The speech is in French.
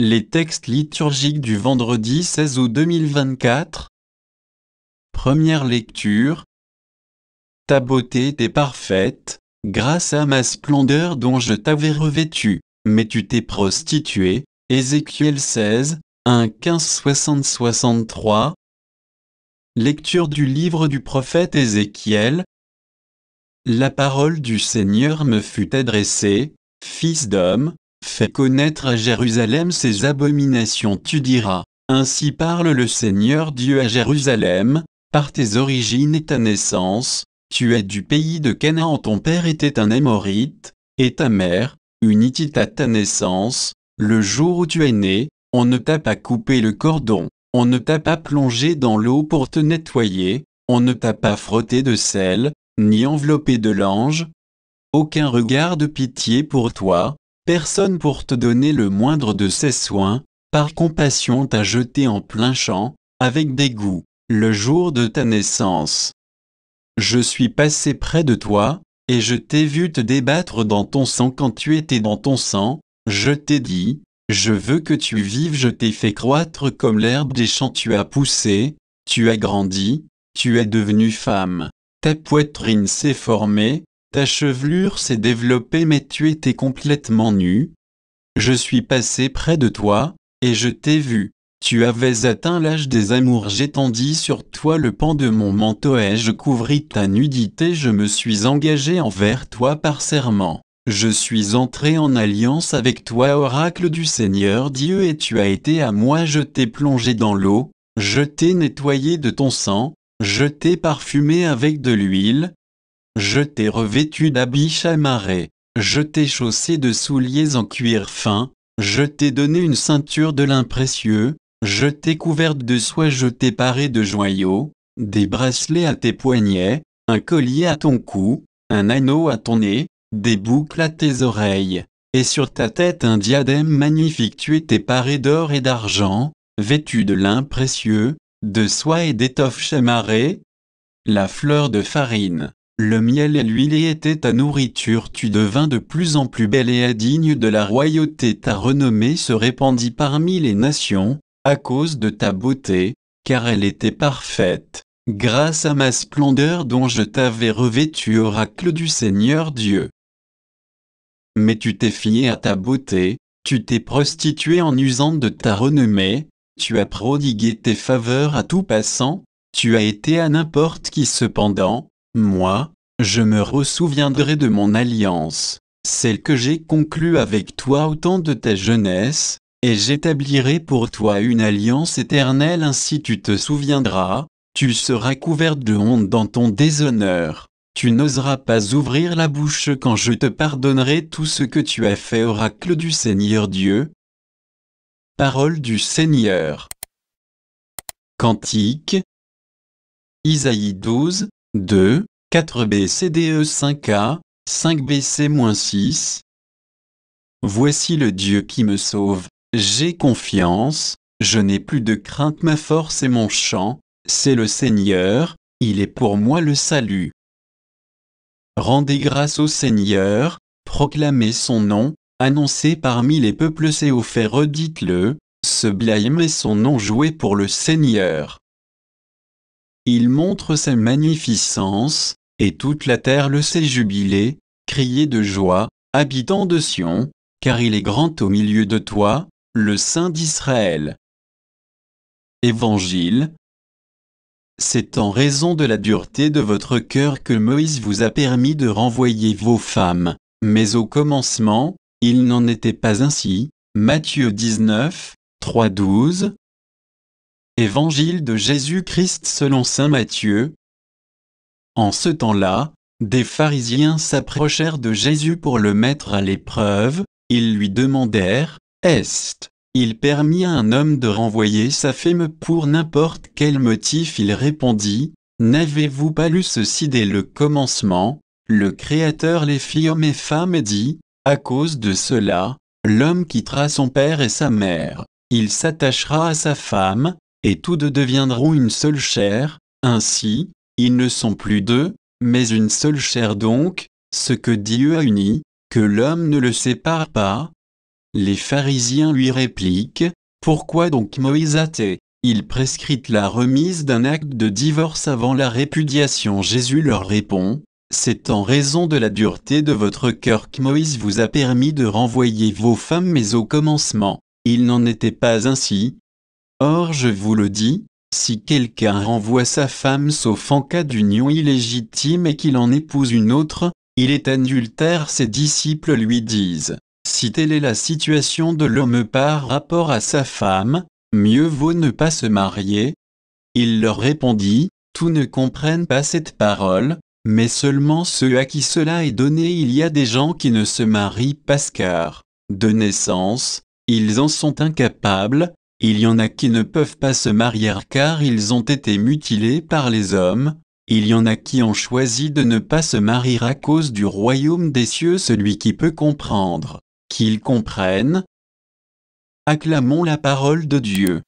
Les textes liturgiques du vendredi 16 août 2024 Première lecture Ta beauté était parfaite, grâce à ma splendeur dont je t'avais revêtu, mais tu t'es prostituée. Ézéchiel 16, 1 15 60 63 Lecture du livre du prophète Ézéchiel La parole du Seigneur me fut adressée, Fils d'homme, Fais connaître à Jérusalem ses abominations tu diras. Ainsi parle le Seigneur Dieu à Jérusalem, par tes origines et ta naissance, tu es du pays de Canaan ton père était un Amorite, et ta mère, une à ta naissance, le jour où tu es né, on ne t'a pas coupé le cordon, on ne t'a pas plongé dans l'eau pour te nettoyer, on ne t'a pas frotté de sel, ni enveloppé de lange. Aucun regard de pitié pour toi, personne pour te donner le moindre de ses soins, par compassion t'a jeté en plein champ, avec dégoût, le jour de ta naissance. Je suis passé près de toi, et je t'ai vu te débattre dans ton sang quand tu étais dans ton sang, je t'ai dit, je veux que tu vives, je t'ai fait croître comme l'herbe des champs, tu as poussé, tu as grandi, tu es devenue femme, ta poitrine s'est formée, ta chevelure s'est développée mais tu étais complètement nu. Je suis passé près de toi, et je t'ai vu. Tu avais atteint l'âge des amours, j'étendis sur toi le pan de mon manteau et je couvris ta nudité, je me suis engagé envers toi par serment. Je suis entré en alliance avec toi, oracle du Seigneur Dieu, et tu as été à moi, je t'ai plongé dans l'eau, je t'ai nettoyé de ton sang, je t'ai parfumé avec de l'huile, je t'ai revêtu d'habits chamarrés, je t'ai chaussé de souliers en cuir fin, je t'ai donné une ceinture de lin précieux, je t'ai couverte de soie, je t'ai paré de joyaux, des bracelets à tes poignets, un collier à ton cou, un anneau à ton nez, des boucles à tes oreilles, et sur ta tête un diadème magnifique. Tu étais paré d'or et d'argent, vêtu de lin précieux, de soie et d'étoffe chamarrée, la fleur de farine, le miel et l'huile étaient ta nourriture. Tu devins de plus en plus belle et digne de la royauté. Ta renommée se répandit parmi les nations, à cause de ta beauté, car elle était parfaite. Grâce à ma splendeur dont je t'avais revêtu, oracle du Seigneur Dieu. Mais tu t'es fié à ta beauté, tu t'es prostituée en usant de ta renommée, tu as prodigué tes faveurs à tout passant, tu as été à n'importe qui cependant, moi, je me ressouviendrai de mon alliance, celle que j'ai conclue avec toi au temps de ta jeunesse, et j'établirai pour toi une alliance éternelle ainsi tu te souviendras, tu seras couverte de honte dans ton déshonneur. Tu n'oseras pas ouvrir la bouche quand je te pardonnerai tout ce que tu as fait oracle du Seigneur Dieu. Parole du Seigneur. Cantique Isaïe 12, 2, 4 bcde 5a, 5bc-6. Voici le Dieu qui me sauve, j'ai confiance, je n'ai plus de crainte ma force et mon chant, c'est le Seigneur, il est pour moi le salut. Rendez grâce au Seigneur, proclamez son nom, annoncez parmi les peuples ses offerts, redites-le, ce blâme son nom joué pour le Seigneur. Il montre sa magnificence, et toute la terre le sait jubiler, crier de joie, habitant de Sion, car il est grand au milieu de toi, le Saint d'Israël. Évangile C'est en raison de la dureté de votre cœur que Moïse vous a permis de renvoyer vos femmes, mais au commencement, il n'en était pas ainsi. Matthieu 19, 3-12, Évangile de Jésus-Christ selon saint Matthieu. En ce temps-là, des pharisiens s'approchèrent de Jésus pour le mettre à l'épreuve, ils lui demandèrent, Est il permis à un homme de renvoyer sa femme pour n'importe quel motif Il répondit, N'avez-vous pas lu ceci dès le commencement Le Créateur les fit hommes et femme et dit, À cause de cela, l'homme quittera son père et sa mère, il s'attachera à sa femme, et tous deux deviendront une seule chair, ainsi, ils ne sont plus deux, mais une seule chair donc, ce que Dieu a uni, que l'homme ne le sépare pas. Les pharisiens lui répliquent, Pourquoi donc Moïse a-t-il il prescrit la remise d'un acte de divorce avant la répudiation Jésus leur répond, C'est en raison de la dureté de votre cœur que Moïse vous a permis de renvoyer vos femmes mais au commencement, il n'en était pas ainsi, Or je vous le dis, si quelqu'un renvoie sa femme sauf en cas d'union illégitime et qu'il en épouse une autre, il est adultère. Ses disciples lui disent, si telle est la situation de l'homme par rapport à sa femme, mieux vaut ne pas se marier. Il leur répondit, tous ne comprennent pas cette parole, mais seulement ceux à qui cela est donné. Il y a des gens qui ne se marient pas car, de naissance, ils en sont incapables, il y en a qui ne peuvent pas se marier car ils ont été mutilés par les hommes, il y en a qui ont choisi de ne pas se marier à cause du royaume des cieux celui qui peut comprendre, Qu'ils comprennent, Acclamons la parole de Dieu.